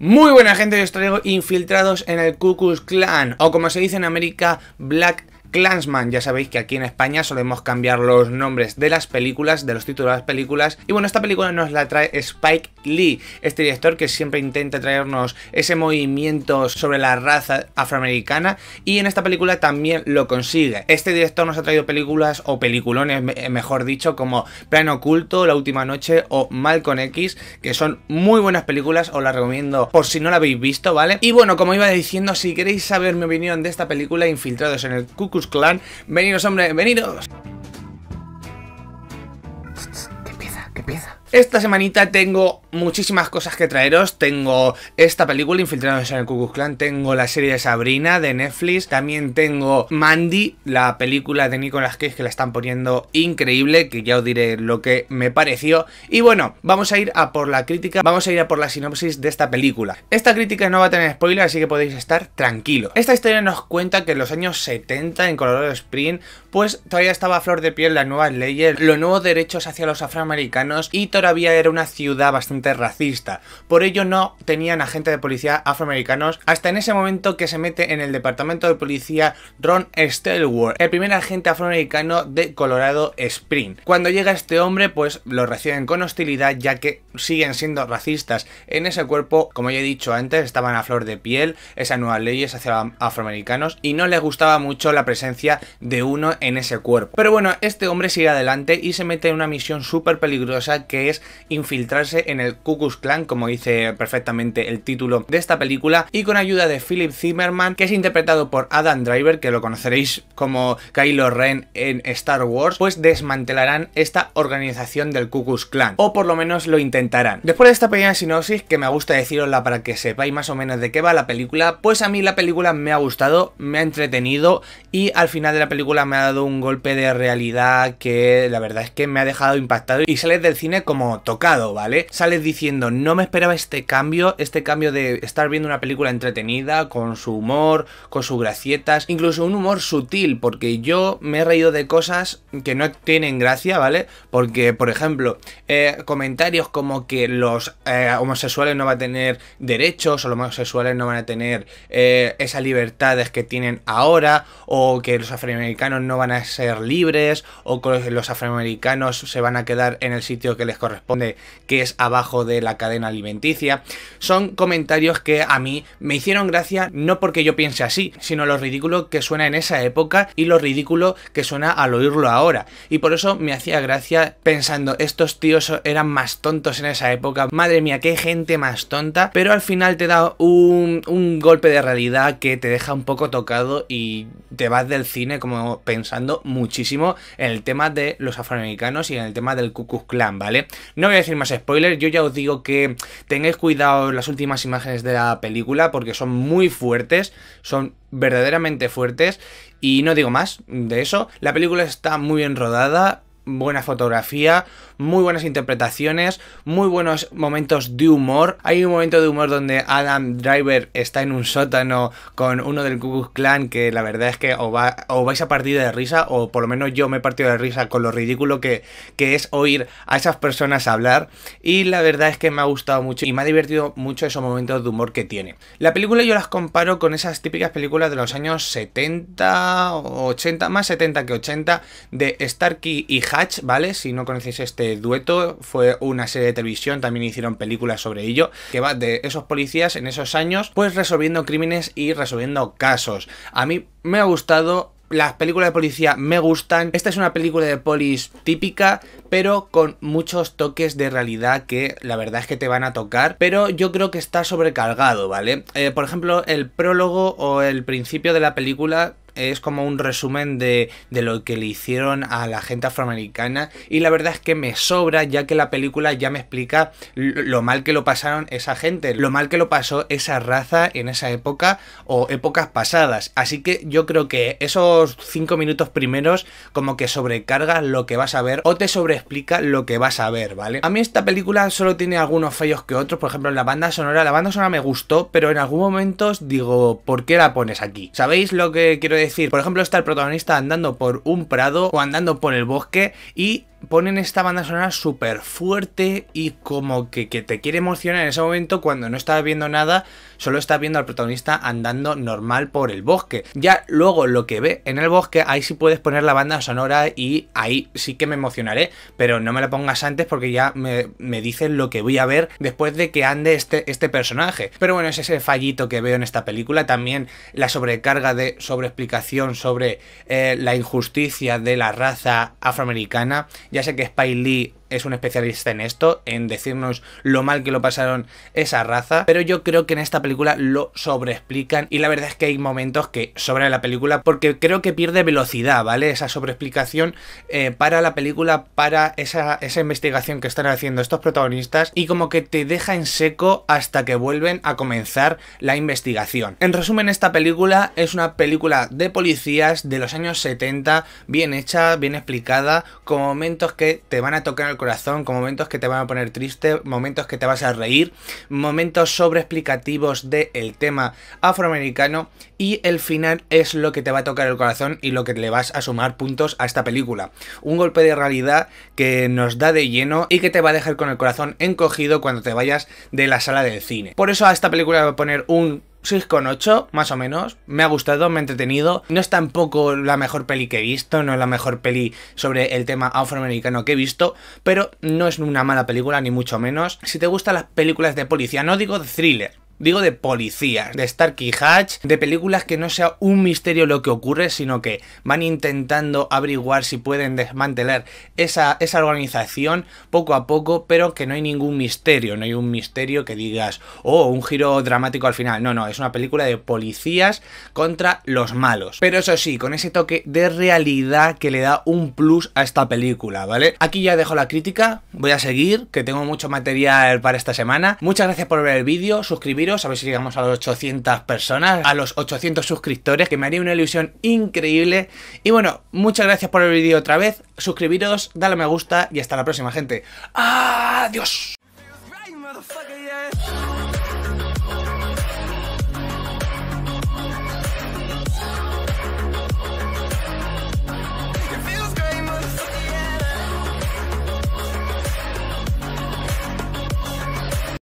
Muy buena gente, os traigo infiltrados en el Cuckoo's Clan o como se dice en América, Black Clansman. Ya sabéis que aquí en España solemos cambiar los nombres de las películas, de los títulos de las películas. Y bueno, esta película nos la trae Spike Lee, este director que siempre intenta traernos ese movimiento sobre la raza afroamericana. Y en esta película también lo consigue. Este director nos ha traído películas o peliculones, mejor dicho, como Plano Oculto, La Última Noche o Malcolm X, que son muy buenas películas, os las recomiendo por si no la habéis visto, ¿vale? Y bueno, como iba diciendo, si queréis saber mi opinión de esta película, Infiltrados en el Cucu Clan. venidos hombre, venidos Que empieza, que empieza. Esta semanita tengo muchísimas cosas que traeros. Tengo esta película, Infiltrados en el Ku Klux Tengo la serie de Sabrina de Netflix. También tengo Mandy, la película de Nicolas Cage que la están poniendo increíble. Que ya os diré lo que me pareció. Y bueno, vamos a ir a por la crítica. Vamos a ir a por la sinopsis de esta película. Esta crítica no va a tener spoiler, así que podéis estar tranquilos. Esta historia nos cuenta que en los años 70 en Colorado Spring, pues todavía estaba a flor de piel las nuevas leyes, los nuevos derechos hacia los afroamericanos y había era una ciudad bastante racista, por ello no tenían agentes de policía afroamericanos hasta en ese momento que se mete en el departamento de policía Ron Stelward, el primer agente afroamericano de Colorado Spring. Cuando llega este hombre, pues lo reciben con hostilidad ya que siguen siendo racistas en ese cuerpo, como ya he dicho antes, estaban a flor de piel esas nuevas leyes hacia afroamericanos y no le gustaba mucho la presencia de uno en ese cuerpo. Pero bueno, este hombre sigue adelante y se mete en una misión súper peligrosa que es infiltrarse en el Ku Clan, como dice perfectamente el título de esta película, y con ayuda de Philip Zimmerman, que es interpretado por Adam Driver, que lo conoceréis como Kylo Ren en Star Wars, pues desmantelarán esta organización del Ku Clan, o por lo menos lo intentarán. Después de esta pequeña sinopsis, que me gusta decirosla para que sepáis más o menos de qué va la película, pues a mí la película me ha gustado, me ha entretenido y al final de la película me ha dado un golpe de realidad que la verdad es que me ha dejado impactado y sales del cine como tocado, ¿vale? Sales diciendo, no me esperaba este cambio, este cambio de estar viendo una película entretenida, con su humor, con sus gracietas, incluso un humor sutil, porque yo me he reído de cosas que no tienen gracia, ¿vale? Porque, por ejemplo, eh, comentarios como que los eh, homosexuales no van a tener derechos, o los homosexuales no van a tener eh, esas libertades que tienen ahora, o que los afroamericanos no van a ser libres, o que los afroamericanos se van a quedar en el sitio que les corresponde responde que es abajo de la cadena alimenticia, son comentarios que a mí me hicieron gracia no porque yo piense así, sino lo ridículo que suena en esa época y lo ridículo que suena al oírlo ahora. Y por eso me hacía gracia pensando, estos tíos eran más tontos en esa época, madre mía, qué gente más tonta, pero al final te da un, golpe de realidad que te deja un poco tocado y te vas del cine como pensando muchísimo en el tema de los afroamericanos y en el tema del Ku Klux Klan, ¿vale? No voy a decir más spoilers, yo ya os digo que tengáis cuidado las últimas imágenes de la película porque son muy fuertes, son verdaderamente fuertes y no digo más de eso. La película está muy bien rodada, buena fotografía, muy buenas interpretaciones, muy buenos momentos de humor. Hay un momento de humor donde Adam Driver está en un sótano con uno del Ku Clan que la verdad es que o, vais a partir de risa o por lo menos yo me he partido de risa con lo ridículo que, que es oír a esas personas hablar y la verdad es que me ha gustado mucho y me ha divertido mucho esos momentos de humor que tiene. La película yo las comparo con esas típicas películas de los años 70 o 80, más 70 que 80 de Starkey y Hal ¿vale? Si no conocéis este dueto, fue una serie de televisión, también hicieron películas sobre ello, que va de esos policías en esos años, pues resolviendo crímenes y resolviendo casos. A mí me ha gustado las películas de policía me gustan. Esta es una película de polis típica, pero con muchos toques de realidad que la verdad es que te van a tocar. Pero yo creo que está sobrecargado, ¿vale? Eh, por ejemplo, el prólogo o el principio de la película es como un resumen de, lo que le hicieron a la gente afroamericana y la verdad es que me sobra ya que la película ya me explica lo mal que lo pasaron esa gente, lo mal que lo pasó esa raza en esa época o épocas pasadas. Así que yo creo que esos cinco minutos primeros como que sobrecarga lo que vas a ver o te sobreexplica lo que vas a ver, ¿vale? A mí esta película solo tiene algunos fallos que otros, por ejemplo la banda sonora, la banda sonora me gustó, pero en algún momento digo, ¿por qué la pones aquí? ¿Sabéis lo que quiero decir? decir, por ejemplo, está el protagonista andando por un prado o andando por el bosque y ponen esta banda sonora súper fuerte y como que, te quiere emocionar en ese momento cuando no estás viendo nada, solo estás viendo al protagonista andando normal por el bosque. Ya luego lo que ve en el bosque, ahí sí puedes poner la banda sonora y ahí sí que me emocionaré, pero no me la pongas antes porque ya me, dicen lo que voy a ver después de que ande este, este personaje. Pero bueno, es ese fallito que veo en esta película, también la sobrecarga de sobreexplicación sobre eh, la injusticia de la raza afroamericana ya sé que Spike Lee es un especialista en esto, en decirnos lo mal que lo pasaron esa raza, pero yo creo que en esta película lo sobreexplican y la verdad es que hay momentos que en la película porque creo que pierde velocidad, ¿vale? Esa sobreexplicación eh, para la película, para esa, esa investigación que están haciendo estos protagonistas y como que te deja en seco hasta que vuelven a comenzar la investigación. En resumen, esta película es una película de policías de los años 70, bien hecha, bien explicada, con momentos que te van a tocar el corazón, con momentos que te van a poner triste, momentos que te vas a reír, momentos explicativos del tema afroamericano y el final es lo que te va a tocar el corazón y lo que le vas a sumar puntos a esta película. Un golpe de realidad que nos da de lleno y que te va a dejar con el corazón encogido cuando te vayas de la sala del cine. Por eso a esta película le voy a poner un con 6,8 más o menos. Me ha gustado, me ha entretenido. No es tampoco la mejor peli que he visto, no es la mejor peli sobre el tema afroamericano que he visto, pero no es una mala película, ni mucho menos. Si te gustan las películas de policía, no digo de thriller, Digo de policías, de Starkey Hatch, de películas que no sea un misterio lo que ocurre, sino que van intentando averiguar si pueden desmantelar esa, organización poco a poco, pero que no hay ningún misterio, no hay un misterio que digas, oh, un giro dramático al final. No, no, es una película de policías contra los malos. Pero eso sí, con ese toque de realidad que le da un plus a esta película, ¿vale? Aquí ya dejo la crítica, voy a seguir, que tengo mucho material para esta semana. Muchas gracias por ver el vídeo, suscribir a ver si llegamos a las 800 personas, a los 800 suscriptores, que me haría una ilusión increíble. Y bueno, muchas gracias por el vídeo otra vez, suscribiros, dale me gusta y hasta la próxima gente. ¡Adiós!